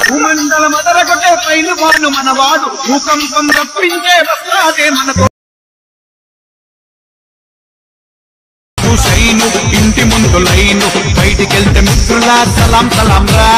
భూమండల మదరగొట్టే పైలు వాడు మనవాడు భూకంపం తప్పించే వస్తాదే మనతో ఇంటి ముందు లైను బయటికెళ్తే మిత్రులా సలాం సలాం రా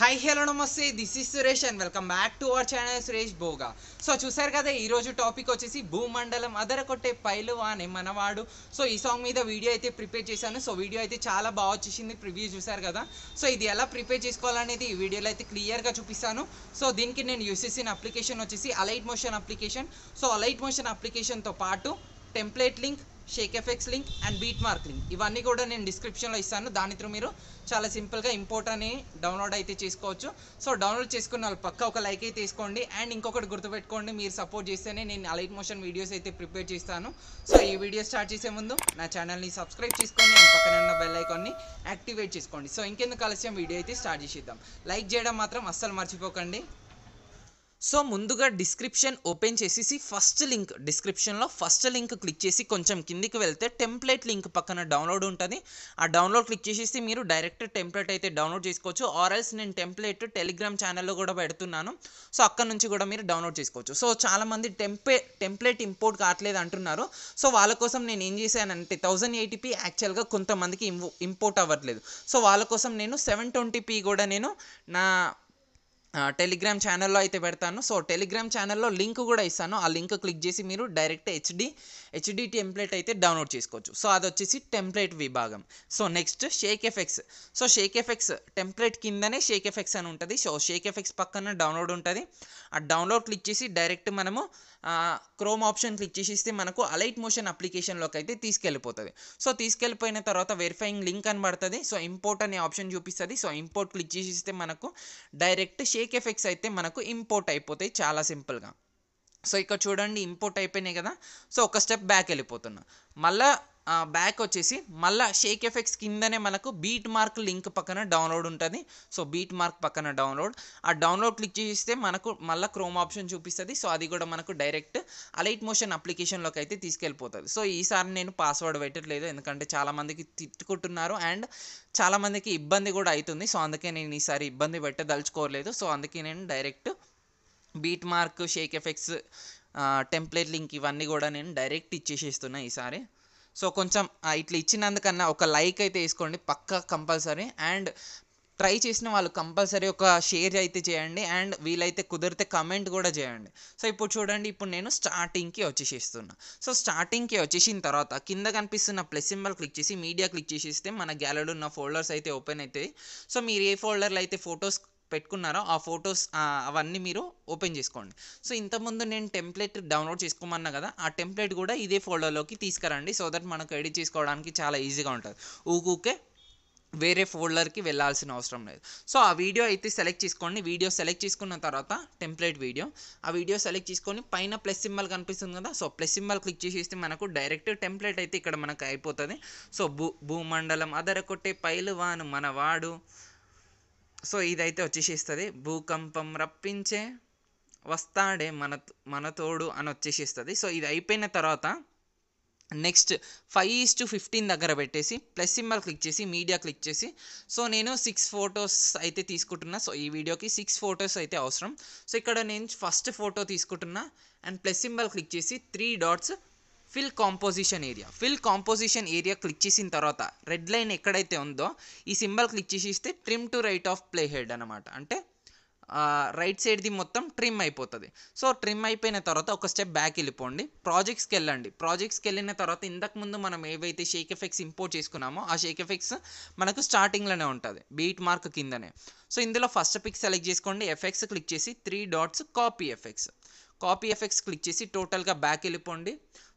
హై హలో నమస్తే this is Suresh and welcome back to our channel Suresh Bhoga so చూసారు కదా ఈరోజు టాపిక్ వచ్చేసి భూమండలం అదర కొట్టే పైలు అనే మనవాడు సో ఈ సాంగ్ మీద వీడియో అయితే ప్రిపేర్ చేశాను సో వీడియో అయితే చాలా బాగా వచ్చేసింది ప్రివ్యూ చూసారు కదా సో ఇది ఎలా ప్రిపేర్ చేసుకోవాలనేది ఈ వీడియోలో అయితే క్లియర్గా చూపిస్తాను సో దీనికి నేను యూస్ చేసిన అప్లికేషన్ వచ్చేసి Alight Motion application so Alight Motion అప్లికేషన్తో పాటు template link shake effects link and beat mark link ఇవన్నీ కూడా నేను డిస్క్రిప్షన్లో ఇస్తాను దాని త్రూ మీరు చాలా సింపుల్గా ఇంపోర్ట్ అని డౌన్లోడ్ అయితే చేసుకోవచ్చు సో డౌన్లోడ్ చేసుకున్న వాళ్ళు పక్క ఒక లైక్ అయితే తీసుకోండి అండ్ ఇంకొకటి గుర్తుపెట్టుకోండి మీరు సపోర్ట్ చేస్తేనే నేను అలైట్ మోషన్ వీడియోస్ అయితే ప్రిపేర్ చేస్తాను సో ఈ వీడియో స్టార్ట్ చేసే ముందు నా ఛానల్ని సబ్స్క్రైబ్ చేసుకోండి అండ్ పక్కన ఉన్న బెల్ ఐకాన్ని యాక్టివేట్ చేసుకోండి సో ఇంకెందుకు కలిసి వీడియో అయితే స్టార్ట్ చేసేద్దాం లైక్ చేయడం మాత్రం అస్సలు మర్చిపోకండి సో ముందుగా డిస్క్రిప్షన్ ఓపెన్ చేసేసి ఫస్ట్ లింక్ డిస్క్రిప్షన్లో ఫస్ట్ లింక్ క్లిక్ చేసి కొంచెం కిందికి వెళ్తే టెంప్లెట్ లింక్ పక్కన డౌన్లోడ్ ఉంటుంది ఆ డౌన్లోడ్ క్లిక్ చేసేసి మీరు డైరెక్ట్ టెంప్లెట్ అయితే డౌన్లోడ్ చేసుకోవచ్చు ఆర్ఎల్స్ నేను టెంప్లెట్ టెలిగ్రామ్ ఛానల్లో కూడా పెడుతున్నాను సో అక్కడ నుంచి కూడా మీరు డౌన్లోడ్ చేసుకోవచ్చు సో చాలామంది టెంపే టెంప్లెట్ ఇంపోర్ట్ కావట్లేదు అంటున్నారు సో వాళ్ళ కోసం నేను ఏం చేశానంటే థౌజండ్ ఎయిటీపీ యాక్చువల్గా కొంతమందికి ఇంపోర్ట్ అవ్వట్లేదు సో వాళ్ళ కోసం నేను సెవెన్ ట్వంటీపీ కూడా నేను నా టెలిగ్రామ్ ఛానల్లో అయితే పెడతాను సో టెలిగ్రామ్ ఛానల్లో లింక్ కూడా ఇస్తాను ఆ లింక్ క్లిక్ చేసి మీరు డైరెక్ట్ హెచ్డి హెచ్డి టెంప్లెట్ అయితే డౌన్లోడ్ చేసుకోవచ్చు సో అది వచ్చేసి టెంప్లెట్ విభాగం so next shake effects so shake effects template కిందనే షేక్ ఎఫెక్ట్స్ అని ఉంటుంది సో షేక్ ఎఫెక్ట్స్ పక్కన డౌన్లోడ్ ఉంటుంది ఆ డౌన్లోడ్ క్లిక్ చేసి డైరెక్ట్ మనము క్రోమ్ ఆప్షన్ క్లిక్ చేసిస్తే మనకు అలైట్ మోషన్ అప్లికేషన్లోకి అయితే తీసుకెళ్ళిపోతుంది సో తీసుకెళ్ళిపోయిన తర్వాత వెరిఫైయింగ్ లింక్ అనబడుతుంది సో ఇంపోర్ట్ అనే ఆప్షన్ చూపిస్తుంది సో ఇంపోర్ట్ క్లిక్ చేసిస్తే మనకు డైరెక్ట్ షేక్ ఎఫెక్ట్స్ అయితే మనకు ఇంపోర్ట్ అయిపోతాయి చాలా సింపుల్గా సో ఇక్కడ చూడండి ఇంపోర్ట్ అయిపోయినాయి కదా సో ఒక స్టెప్ బ్యాక్ వెళ్ళిపోతున్నా మళ్ళా బ్యాక్ వచ్చేసి మళ్ళీ షేక్ ఎఫెక్ట్స్ కిందనే మనకు బీట్ మార్క్ లింక్ పక్కన డౌన్లోడ్ ఉంటుంది సో బీట్ మార్క్ పక్కన డౌన్లోడ్ ఆ డౌన్లోడ్ క్లిక్ చేస్తే మనకు మళ్ళీ క్రోమ్ ఆప్షన్ చూపిస్తుంది సో అది కూడా మనకు డైరెక్ట్ అలైట్ మోషన్ అప్లికేషన్లోకి అయితే తీసుకెళ్ళిపోతుంది సో ఈసారి నేను పాస్వర్డ్ పెట్టట్లేదు ఎందుకంటే చాలామందికి తిట్టుకుంటున్నారు అండ్ చాలామందికి ఇబ్బంది కూడా అవుతుంది సో అందుకే నేను ఈసారి ఇబ్బంది పెట్టదలుచుకోలేదు సో అందుకే నేను direct beat mark shake effects template link ఇవన్నీ కూడా నేను డైరెక్ట్ ఇచ్చేసేస్తున్నాను ఈసారి సో కొంచెం ఇట్లా ఇచ్చినందుకన్నా ఒక లైక్ అయితే వేసుకోండి పక్కా కంపల్సరీ అండ్ ట్రై చేసిన వాళ్ళు కంపల్సరీ ఒక షేర్ అయితే చేయండి అండ్ వీలైతే కుదిరితే కమెంట్ కూడా చేయండి సో ఇప్పుడు చూడండి ఇప్పుడు నేను స్టార్టింగ్కి వచ్చేసేస్తున్నా సో స్టార్టింగ్కి వచ్చేసిన తర్వాత కింద కనిపిస్తున్న ప్లస్ సింబల్ క్లిక్ చేసి మీడియా క్లిక్ చేసేస్తే మన గ్యాలరీ ఉన్న ఫోల్డర్స్ అయితే ఓపెన్ అవుతాయి సో మీరు ఏ ఫోల్డర్లో అయితే ఫొటోస్ పెట్టుకున్నారో ఆ ఫొటోస్ అవన్నీ మీరు ఓపెన్ చేసుకోండి సో ఇంతకుముందు నేను టెంప్లెట్ డౌన్లోడ్ చేసుకోమన్నా కదా ఆ టెంప్లెట్ కూడా ఇదే ఫోల్డర్లోకి తీసుకురండి సో దట్ మనకు ఎడిట్ చేసుకోవడానికి చాలా ఈజీగా ఉంటుంది ఊకూకే వేరే ఫోల్డర్కి వెళ్ళాల్సిన అవసరం లేదు సో ఆ వీడియో అయితే సెలెక్ట్ చేసుకోండి వీడియో సెలెక్ట్ చేసుకున్న తర్వాత టెంప్లెట్ వీడియో ఆ వీడియో సెలెక్ట్ చేసుకొని పైన ప్లస్ సింబల్ కనిపిస్తుంది కదా సో ప్లస్ సింబల్ క్లిక్ చేసేస్తే మనకు డైరెక్ట్ టెంప్లెట్ అయితే ఇక్కడ మనకు అయిపోతుంది సో భూ భూమండలం అదరకొట్టే పైలువాను మనవాడు సో ఇదైతే వచ్చేసిస్తుంది భూకంపం రప్పించే వస్తాడే మన మన తోడు అని వచ్చేసిస్తుంది సో ఇది అయిపోయిన తర్వాత next five is to fifteen దగ్గర పెట్టేసి ప్లస్ సింబల్ క్లిక్ చేసి మీడియా క్లిక్ చేసి సో నేను సిక్స్ ఫొటోస్ అయితే తీసుకుంటున్నా సో ఈ వీడియోకి సిక్స్ ఫొటోస్ అయితే అవసరం సో ఇక్కడ నేను ఫస్ట్ ఫోటో తీసుకుంటున్నా అండ్ ప్లస్ సింబల్ క్లిక్ చేసి three dots fill composition area fill composition area click చేసిన తర్వాత రెడ్ లైన్ ఎక్కడైతే ఉందో ఈ సింబల్ క్లిక్ చేసి ఇస్తే trim to right of play head అనమాట అంటే రైట్ సైడ్ది మొత్తం ట్రిమ్ అయిపోతుంది సో ట్రిమ్ అయిపోయిన తర్వాత ఒక స్టెప్ బ్యాక్ వెళ్ళిపోండి ప్రాజెక్ట్స్కి వెళ్ళండి ప్రాజెక్ట్స్కి వెళ్ళిన తర్వాత ఇంతకుముందు మనం ఏవైతే షేక్ ఎఫెక్ట్స్ ఇంపోర్ట్ చేసుకున్నామో ఆ షేక్ ఎఫెక్ట్స్ మనకు స్టార్టింగ్లోనే ఉంటుంది బీట్ మార్క్ కిందనే సో ఇందులో ఫస్ట్ పిక్ సెలెక్ట్ చేసుకోండి ఎఫెక్ట్స్ క్లిక్ చేసి three dots copy effects copy effects click చేసి టోటల్గా బ్యాక్ వెళ్ళిపోండి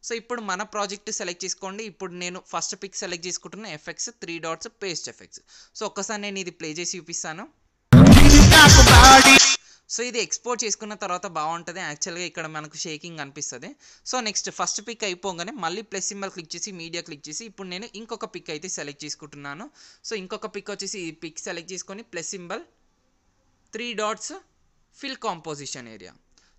సో ఇప్పుడు మన ప్రాజెక్ట్ సెలెక్ట్ చేసుకోండి ఇప్పుడు నేను ఫస్ట్ పిక్ సెలెక్ట్ చేసుకుంటున్న effects three dots paste effects so ఒక్కసారి నేను ఇది ప్లే చేసి చూపిస్తాను సో ఇది ఎక్స్పోర్ట్ చేసుకున్న తర్వాత బాగుంటుంది యాక్చువల్గా ఇక్కడ మనకు షేకింగ్ అనిపిస్తుంది సో నెక్స్ట్ ఫస్ట్ పిక్ అయిపోగానే మళ్ళీ ప్లస్ సింబల్ క్లిక్ చేసి మీడియా క్లిక్ చేసి ఇప్పుడు నేను ఇంకొక పిక్ అయితే సెలెక్ట్ చేసుకుంటున్నాను సో ఇంకొక పిక్ వచ్చేసి ఈ పిక్ సెలెక్ట్ చేసుకొని plus symbol three dots fill composition area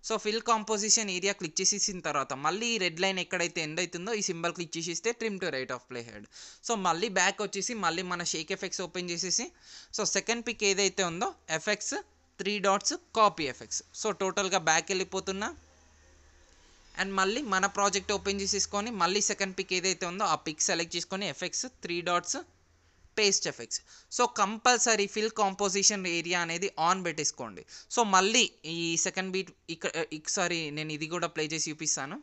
so fill composition area click చేసేసిన తర్వాత మళ్ళీ ఈ రెడ్ లైన్ ఎక్కడైతే ఎండ్ అవుతుందో ఈ సింబల్ క్లిక్ చేసేస్తే trim to right of play head so మళ్ళీ బ్యాక్ వచ్చేసి మళ్ళీ మన షేక్ ఎఫెక్ట్స్ ఓపెన్ చేసేసి సో సెకండ్ పిక్ ఏదైతే ఉందో effects three dots copy effects so టోటల్గా బ్యాక్ వెళ్ళిపోతున్నా అండ్ మళ్ళీ మన ప్రాజెక్ట్ ఓపెన్ చేసేసుకొని మళ్ళీ సెకండ్ పిక్ ఏదైతే ఉందో ఆ పిక్ సెలెక్ట్ చేసుకొని effects three dots paste effects so compulsory fill composition area అనేది ఆన్ పెట్టేసుకోండి సో మళ్ళీ ఈ సెకండ్ బీట్ ఇక్కడ సారీ eh, నేను ఇది కూడా ప్లే చేసి చూపిస్తాను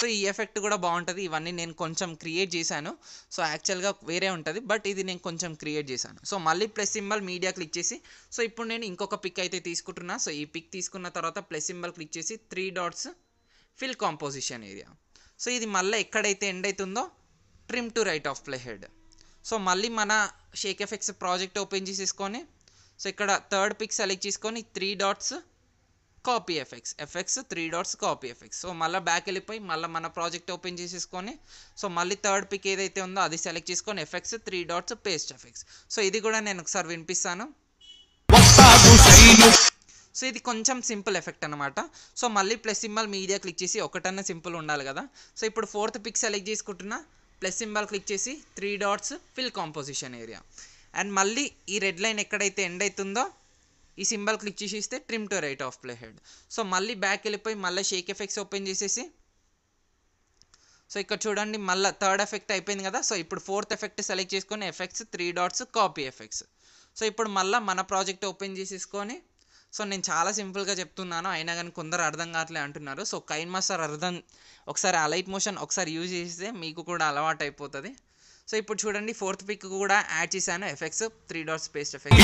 సో ఈ ఎఫెక్ట్ కూడా బాగుంటుంది ఇవన్నీ నేను కొంచెం క్రియేట్ చేశాను సో యాక్చువల్గా వేరే ఉంటుంది బట్ ఇది నేను కొంచెం క్రియేట్ చేశాను సో మళ్ళీ ప్లస్ సింబల్ మీడియా క్లిక్ చేసి సో ఇప్పుడు నేను ఇంకొక పిక్ అయితే తీసుకుంటున్నా సో ఈ పిక్ తీసుకున్న తర్వాత ప్లస్ సింబల్ క్లిక్ చేసి three dots fill composition area so ఇది మళ్ళీ ఎక్కడైతే ఎండ్ అవుతుందో trim to right of play head so మళ్ళీ మన షేక్ ఎఫెక్స్ ప్రాజెక్ట్ ఓపెన్ చేసేసుకొని సో ఇక్కడ థర్డ్ పిక్ సెలెక్ట్ చేసుకొని three dots copy effects effects three dots copy effects so మళ్ళీ బ్యాక్ వెళ్ళిపోయి మళ్ళీ మన ప్రాజెక్ట్ ఓపెన్ చేసేసుకొని సో మళ్ళీ థర్డ్ పిక్ ఏదైతే ఉందో అది సెలెక్ట్ చేసుకొని effects three dots paste effects so ఇది కూడా నేను ఒకసారి వినిపిస్తాను సో ఇది కొంచెం సింపుల్ ఎఫెక్ట్ అనమాట సో మళ్ళీ ప్లస్ సింబల్ మీడియా క్లిక్ చేసి ఒకటన్నా సింపుల్ ఉండాలి కదా సో ఇప్పుడు ఫోర్త్ పిక్ సెలెక్ట్ చేసుకుంటున్నా ప్లస్ సింబల్ క్లిక్ చేసి three dots fill composition area and మళ్ళీ ఈ రెడ్ లైన్ ఎక్కడైతే ఎండ్ అవుతుందో ఈ సింబల్ క్లిక్ చేసి ఇస్తే trim to right of play head so మళ్ళీ బ్యాక్ వెళ్ళిపోయి మళ్ళీ షేక్ ఎఫెక్ట్స్ ఓపెన్ చేసేసి సో ఇక్కడ చూడండి మళ్ళీ థర్డ్ ఎఫెక్ట్ అయిపోయింది కదా సో ఇప్పుడు ఫోర్త్ ఎఫెక్ట్ సెలెక్ట్ చేసుకొని effects three dots copy effects so ఇప్పుడు మళ్ళీ మన ప్రాజెక్ట్ ఓపెన్ చేసేసుకొని సో నేను చాలా సింపుల్గా చెప్తున్నాను అయినా కానీ కొందరు అర్థం కావట్లే అంటున్నారు సో కైన్ మాస్టర్ అర్థం ఒకసారి ఆ లైట్ మోషన్ ఒకసారి యూజ్ చేస్తే మీకు కూడా అలవాటు అయిపోతుంది సో ఇప్పుడు చూడండి ఫోర్త్ పిక్ కూడా యాడ్ చేశాను effects three dots paste effect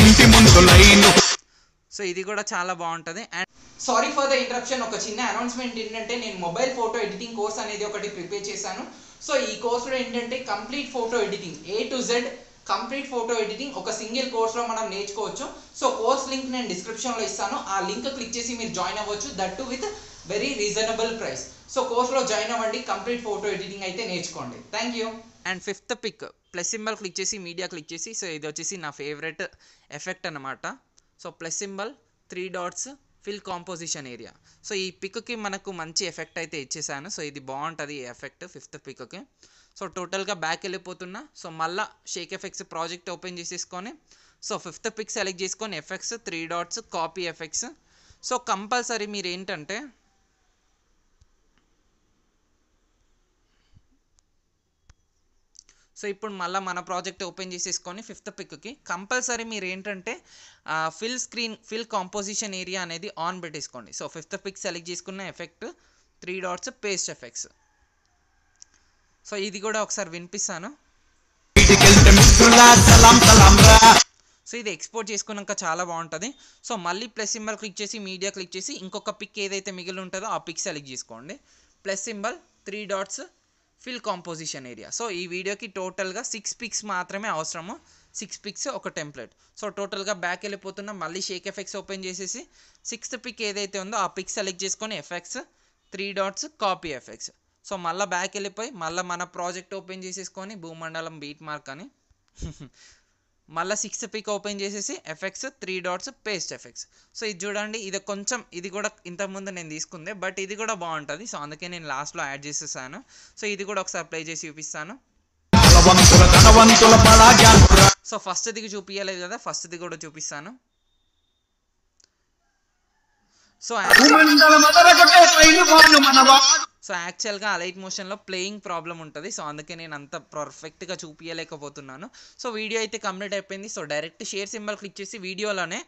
so ఇది కూడా చాలా బాగుంటుంది and sorry for the interruption ఒక చిన్న అనౌన్స్మెంట్ ఏంటంటే నేను మొబైల్ ఫోటో ఎడిటింగ్ కోర్స్ అనేది ఒకటి ప్రిపేర్ చేశాను సో ఈ కోర్సులో ఏంటంటే complete photo editing A to Z complete photo editing ఒక సింగిల్ కోర్స్లో మనం నేర్చుకోవచ్చు సో కోర్స్ లింక్ నేను డిస్క్రిప్షన్లో ఇస్తాను ఆ లింక్ క్లిక్ చేసి మీరు జాయిన్ అవ్వచ్చు that with very reasonable price so కోర్స్లో జాయిన్ అవ్వండి కంప్లీట్ ఫోటో ఎడిటింగ్ అయితే నేర్చుకోండి thank you and fifth pic plus symbol click చేసి మీడియా క్లిక్ చేసి సో ఇది వచ్చేసి నా ఫేవరెట్ ఎఫెక్ట్ అనమాట so plus symbol three dots fill composition area so ఈ పిక్కి మనకు మంచి ఎఫెక్ట్ అయితే ఇచ్చేసాను సో ఇది బాగుంటుంది ఎఫెక్ట్ ఫిఫ్త్ పిక్కి సో టోటల్గా బ్యాక్ వెళ్ళిపోతున్నా సో మళ్ళీ షేక్ ఎఫెక్ట్స్ ప్రాజెక్ట్ ఓపెన్ చేసేసుకొని సో ఫిఫ్త్ పిక్ సెలెక్ట్ చేసుకొని effects three dots copy effects so compulsory మీరు ఏంటంటే సో ఇప్పుడు మళ్ళీ మన ప్రాజెక్ట్ ఓపెన్ చేసేసుకొని ఫిఫ్త్ పిక్కి కంపల్సరీ మీరు ఏంటంటే fill screen fill composition area అనేది ఆన్ పెట్టేసుకోండి సో ఫిఫ్త్ పిక్ సెలెక్ట్ చేసుకున్న effect three dots paste effects so ఇది కూడా ఒకసారి వినిపిస్తాను సో ఇది ఎక్స్పోర్ట్ చేసుకున్నాక చాలా బాగుంటుంది సో మళ్ళీ ప్లస్ సింబల్ క్లిక్ చేసి మీడియా క్లిక్ చేసి ఇంకొక పిక్ ఏదైతే మిగిలి ఉంటుందో ఆ పిక్ సెలెక్ట్ చేసుకోండి plus symbol three dots fill composition area so ఈ వీడియోకి టోటల్గా సిక్స్ పిక్స్ మాత్రమే అవసరము సిక్స్ పిక్స్ ఒక టెంప్లెట్ సో టోటల్గా బ్యాక్ వెళ్ళిపోతున్నా మళ్ళీ షేక్ ఎఫెక్ట్స్ ఓపెన్ చేసేసి సిక్స్త్ పిక్ ఏదైతే ఉందో ఆ పిక్ సెలెక్ట్ చేసుకొని effects three dots copy effects so మళ్ళీ బ్యాక్ వెళ్ళిపోయి మళ్ళీ మన ప్రాజెక్ట్ ఓపెన్ చేసేసుకొని భూమండలం బీట్ మార్క్ అని మళ్ళీ సిక్స్త్ పిక్ ఓపెన్ చేసేసి effects three dots paste effects so ఇది చూడండి ఇది కొంచెం ఇది కూడా ఇంతకుముందు నేను తీసుకుంది బట్ ఇది కూడా బాగుంటుంది సో అందుకే నేను లాస్ట్లో యాడ్ చేసేసాను సో ఇది కూడా ఒకసారి ప్లే చేసి చూపిస్తాను సో ఫస్ట్ దిగి చూపించలేదు కదా ఫస్ట్ దిగి కూడా చూపిస్తాను సో సో యాక్చువల్గా అలైట్ మోషన్లో ప్లేయింగ్ ప్రాబ్లం ఉంటుంది సో అందుకే నేను అంత పర్ఫెక్ట్గా చూపించలేకపోతున్నాను సో వీడియో అయితే కంప్లీట్ అయిపోయింది so direct share symbol click చేసి వీడియోలోనే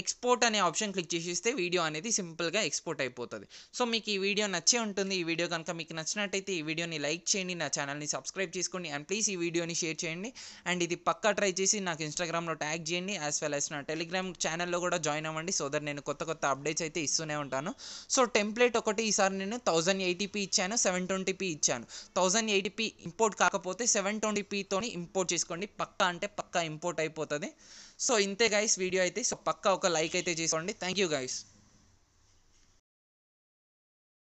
ఎక్స్పోర్ట్ అనే ఆప్షన్ క్లిక్ చేసిస్తే వీడియో అనేది సింపుల్గా ఎక్స్పోర్ట్ అయిపోతుంది సో మీకు ఈ వీడియో నచ్చే ఉంటుంది ఈ వీడియో కనుక మీకు నచ్చినట్టయితే ఈ వీడియోని లైక్ చేయండి నా ఛానల్ని సబ్స్క్రైబ్ చేసుకోండి అండ్ ప్లీజ్ ఈ వీడియోని షేర్ చేయండి అండ్ ఇది పక్కా ట్రై చేసి నాకు ఇన్స్టాగ్రామ్లో ట్యాగ్ చేయండి యాజ్ వెల్ యాజ్ నా టెలిగ్రామ్ ఛానల్లో కూడా జాయిన్ అవ్వండి సో దట్ నేను కొత్త కొత్త అప్డేట్స్ అయితే ఇస్తూనే ఉంటాను సో టెంప్లెట్ ఒకటి ఈసారి నేను థౌజండ్ ఎయిటీపీ ఇచ్చాను సెవెన్ ట్వంటీపీ ఇచ్చాను థౌజండ్ ఎయిటీపీ ఇంపోర్ట్ కాకపోతే సెవెన్ ట్వంటీపీతో ఇంపోర్ట్ చేసుకోండి పక్కా అంటే పక్కా ఇంపోర్ట్ అయిపోతుంది సో ఇంతే గైస్ వీడియో అయితే సో పక్కా ఒక లైక్ అయితే చేసుకోండి థ్యాంక్ యూ గైస్